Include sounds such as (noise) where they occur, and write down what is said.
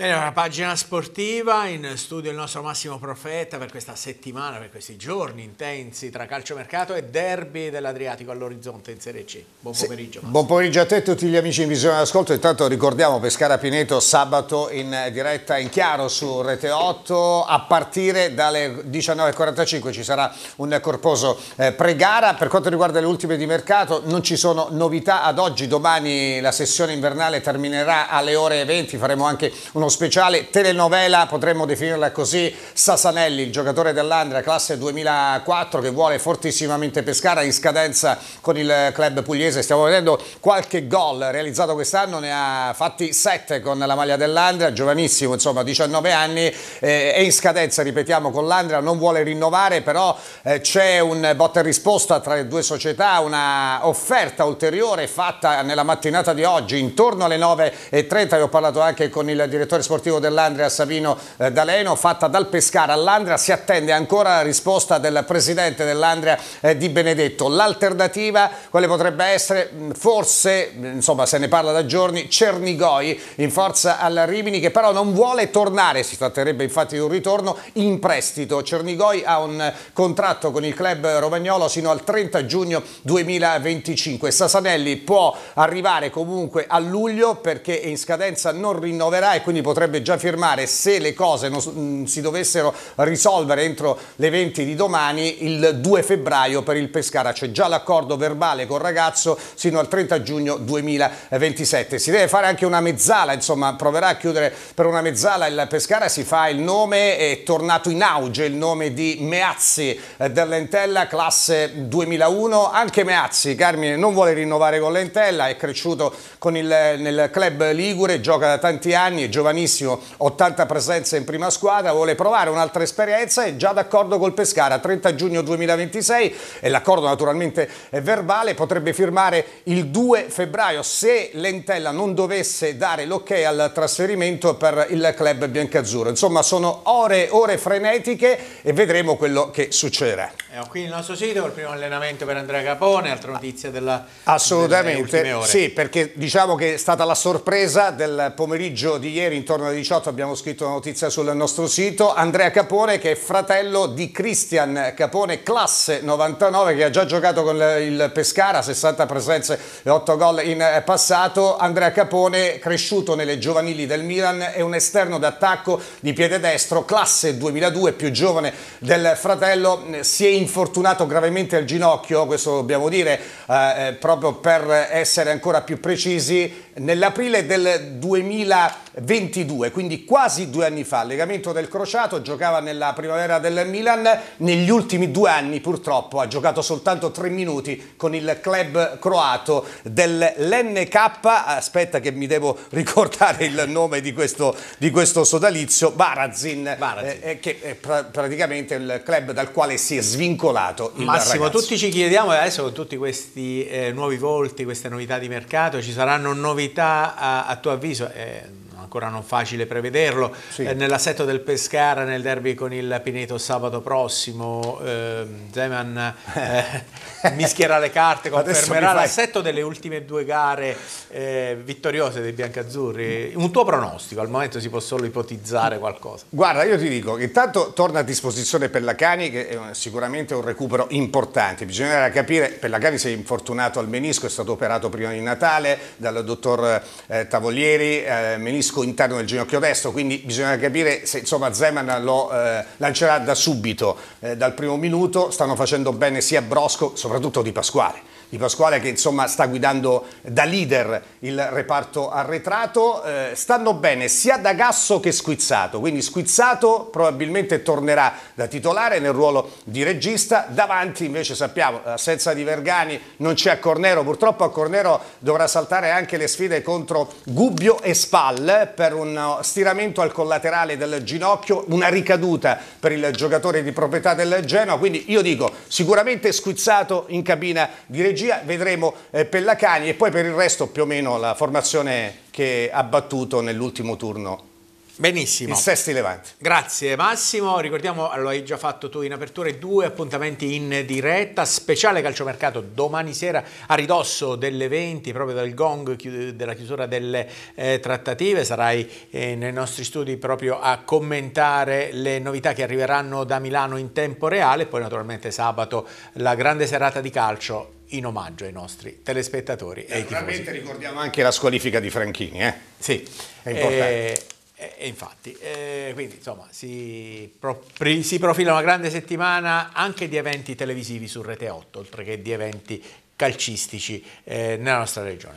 Bene, una pagina sportiva, in studio il nostro Massimo Profetta per questa settimana, per questi giorni intensi tra calciomercato e derby dell'Adriatico all'orizzonte in Serie C. Buon pomeriggio. Sì, buon pomeriggio a te e a tutti gli amici in visione d'ascolto. Intanto ricordiamo Pescara Pineto sabato in diretta in chiaro su Rete 8. A partire dalle 19.45 ci sarà un corposo eh, pre-gara. Per quanto riguarda le ultime di mercato non ci sono novità ad oggi. Domani la sessione invernale terminerà alle ore 20. Faremo anche uno speciale telenovela, potremmo definirla così, Sasanelli, il giocatore dell'Andria, classe 2004, che vuole fortissimamente Pescara in scadenza con il club pugliese. Stiamo vedendo qualche gol realizzato quest'anno, ne ha fatti 7 con la maglia dell'Andria, giovanissimo, insomma 19 anni, eh, è in scadenza, ripetiamo, con l'Andria, non vuole rinnovare, però eh, c'è un botta e risposta tra le due società, una offerta ulteriore fatta nella mattinata di oggi, intorno alle 9.30, e ho parlato anche con il direttore direttore sportivo dell'Andrea Savino eh, D'Aleno, fatta dal Pescara all'Andrea, si attende ancora la risposta del presidente dell'Andrea eh, Di Benedetto. L'alternativa, quale potrebbe essere? Mm, forse, mm, insomma se ne parla da giorni, Cernigoi in forza alla Rimini che però non vuole tornare, si tratterebbe infatti di un ritorno in prestito. Cernigoi ha un eh, contratto con il club romagnolo sino al 30 giugno 2025. Sasanelli può arrivare comunque a luglio perché in scadenza non rinnoverà e quindi quindi potrebbe già firmare se le cose non mm, si dovessero risolvere entro le 20 di domani il 2 febbraio per il Pescara. C'è già l'accordo verbale col ragazzo sino al 30 giugno 2027. Si deve fare anche una mezzala, insomma proverà a chiudere per una mezzala il Pescara, si fa il nome, è tornato in auge il nome di Meazzi eh, dell'Entella, classe 2001, anche Meazzi, Carmine non vuole rinnovare con l'Entella, è cresciuto il, nel club Ligure, gioca da tanti anni, è giovane giovanissimo, 80 presenze in prima squadra, vuole provare un'altra esperienza è già d'accordo col Pescara, 30 giugno 2026 e l'accordo naturalmente è verbale, potrebbe firmare il 2 febbraio se Lentella non dovesse dare l'ok al trasferimento per il club biancazzurro. Insomma sono ore e ore frenetiche e vedremo quello che succederà. E eh, qui il nostro sito, il primo allenamento per Andrea Capone, altra notizia della Assolutamente, delle sì, perché diciamo che è stata la sorpresa del pomeriggio di ieri intorno alle 18 abbiamo scritto una notizia sul nostro sito, Andrea Capone che è fratello di Cristian Capone, classe 99, che ha già giocato con il Pescara, 60 presenze e 8 gol in eh, passato, Andrea Capone cresciuto nelle giovanili del Milan è un esterno d'attacco di piede destro, classe 2002, più giovane del fratello, si è infortunato gravemente al ginocchio, questo dobbiamo dire, eh, eh proprio per essere ancora più precisi, nell'aprile del 2000 22, quindi quasi due anni fa. Legamento del crociato, giocava nella primavera del Milan, negli ultimi due anni purtroppo ha giocato soltanto tre minuti con il club croato dell'NK, aspetta che mi devo (laughs) ricordare il nome di questo, di questo sodalizio, Barazin, eh, Barazin. Eh, che è pra praticamente il club dal quale si è svincolato il Massimo, ragazzo. tutti ci chiediamo adesso con tutti questi eh, nuovi volti, queste novità di mercato, ci saranno novità a, a tuo avviso? Eh, ancora non facile prevederlo, sì. eh, nell'assetto del Pescara nel derby con il Pineto sabato prossimo, eh, Zeman eh, (laughs) mischierà le carte, confermerà l'assetto delle ultime due gare eh, vittoriose dei biancazzurri. Un tuo pronostico, al momento si può solo ipotizzare qualcosa. Guarda, io ti dico che intanto torna a disposizione Pellacani che è sicuramente un recupero importante, bisognerà capire, Pellacani si è infortunato al menisco, è stato operato prima di Natale dal dottor eh, Tavolieri, eh, menisco disco interno del ginocchio destro, quindi bisogna capire se insomma, Zeman lo eh, lancerà da subito, eh, dal primo minuto, stanno facendo bene sia Brosco, soprattutto di Pasquale. Di Pasquale che insomma sta guidando da leader il reparto arretrato, eh, stanno bene sia D'Agasso che Squizzato, quindi Squizzato probabilmente tornerà da titolare nel ruolo di regista, davanti invece sappiamo assenza di Vergani, non c'è a Cornero, purtroppo a Cornero dovrà saltare anche le sfide contro Gubbio e Spal per un uh, stiramento al collaterale del ginocchio, una ricaduta per il giocatore di proprietà del Genoa, quindi io dico sicuramente Squizzato in cabina di regista, regia, vedremo eh, Pellacani e poi per il resto più o meno la formazione che ha battuto nell'ultimo turno Benissimo. Il Sesti Levante. Grazie Massimo, ricordiamo, lo hai già fatto tu in apertura, due appuntamenti in diretta, speciale calciomercato domani sera a ridosso delle 20, proprio dal gong della chiusura delle eh, trattative, sarai eh, nei nostri studi proprio a commentare le novità che arriveranno da Milano in tempo reale, poi naturalmente sabato la grande serata di calcio in omaggio ai nostri telespettatori e ai ricordiamo anche la squalifica di Franchini, eh? Sì. È importante. E eh, e infatti, eh, quindi insomma si, pro, pri, si, profila una grande settimana anche di eventi televisivi su Rete 8, oltre che di eventi calcistici eh, nella nostra regione.